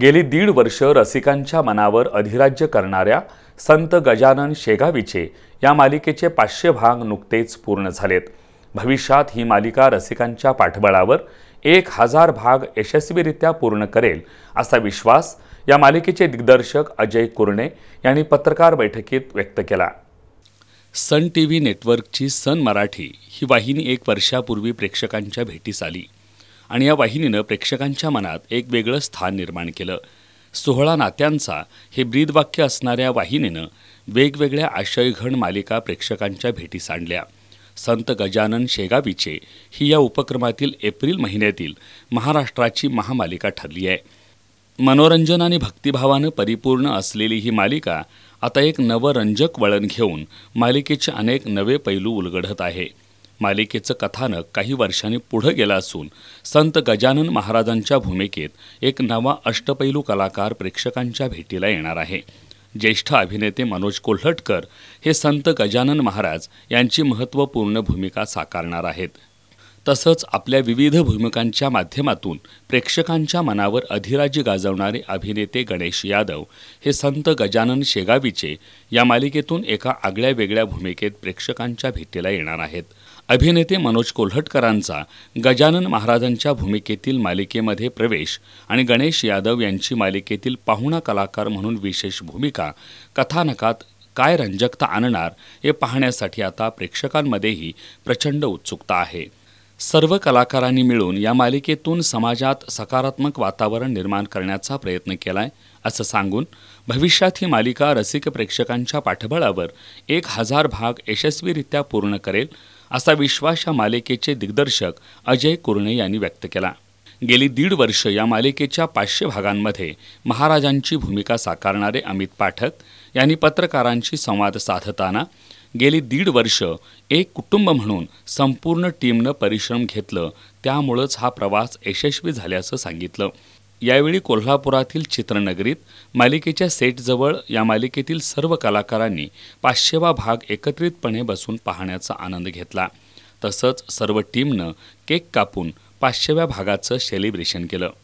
गेली दीड वर्ष रसिकांच्या मनावर अधिराज्य करणाऱ्या संत गजानन शेगावीचे या मालिकेचे पाचशे भाग नुकतेच पूर्ण झालेत भविष्यात ही मालिका रसिकांच्या पाठबळावर एक हजार भाग यशस्वीरित्या पूर्ण करेल असा विश्वास या मालिकेचे दिग्दर्शक अजय कुर्णे यांनी पत्रकार बैठकीत व्यक्त केला सन टी व्ही नेटवर्कची सन मराठी ही वाहिनी एक वर्षापूर्वी प्रेक्षकांच्या भेटीस आली आणि या वाहिनीनं प्रेक्षकांच्या मनात एक वेगळं स्थान निर्माण केलं सोहळा नात्यांचा हे ब्रीदवाक्य असणाऱ्या वाहिनीनं वेगवेगळ्या आशयघण मालिका प्रेक्षकांच्या भेटी सांडल्या संत गजानन शेगावीचे ही या उपक्रमातील एप्रिल महिन्यातील महाराष्ट्राची महामालिका ठरली आहे मनोरंजन आणि भक्तिभावानं परिपूर्ण असलेली ही मालिका आता एक नवरंजक वळण घेऊन मालिकेचे अनेक नवे पैलू उलगडत आहे मालिकेचं कथानक काही वर्षांनी पुढं गेलं असून संत गजानन महाराजांच्या भूमिकेत एक नवा अष्टपैलू कलाकार प्रेक्षकांच्या भेटीला येणार आहे ज्येष्ठ अभिनेते मनोज कोल्हटकर हे संत गजानन महाराज यांची महत्त्वपूर्ण भूमिका साकारणार आहेत तसंच आपल्या विविध भूमिकांच्या माध्यमातून प्रेक्षकांच्या मनावर अधिराजी गाजवणारे अभिनेते गणेश यादव हे संत गजानन शेगावीचे या मालिकेतून एका आगळ्या वेगळ्या भूमिकेत प्रेक्षकांच्या भेटीला येणार आहेत अभिनेते मनोज कोल्हटकरांचा गजानन महाराजांच्या भूमिकेतील मालिकेमध्ये प्रवेश आणि गणेश यादव यांची मालिकेतील पाहुणा कलाकार म्हणून विशेष भूमिका कथानकात काय रंजकता आणणार हे पाहण्यासाठी आता प्रेक्षकांमध्येही प्रचंड उत्सुकता आहे सर्व कलाकारांनी मिळून या मालिकेतून समाजात सकारात्मक वातावरण निर्माण करण्याचा प्रयत्न केलाय असं सांगून भविष्यात ही मालिका रसिक प्रेक्षकांच्या पाठबळावर एक हजार भाग यशस्वीरित्या पूर्ण करेल असा विश्वास या मालिकेचे दिग्दर्शक अजय कुर्णे यांनी व्यक्त केला गेली दीड वर्ष या मालिकेच्या पाचशे भागांमध्ये महाराजांची भूमिका साकारणारे अमित पाठक यांनी पत्रकारांशी संवाद साधताना गेली दीड वर्ष एक कुटुंब म्हणून संपूर्ण टीमनं परिश्रम घेतलं त्यामुळंच हा प्रवास यशस्वी झाल्याचं सांगितलं यावेळी कोल्हापुरातील चित्रनगरीत मालिकेच्या सेटजवळ या मालिकेतील सर्व कलाकारांनी पाचशेवा भाग एकत्रितपणे बसून पाहण्याचा आनंद घेतला तसंच सर्व टीमनं केक कापून पाचशेव्या भागाचं सेलिब्रेशन केलं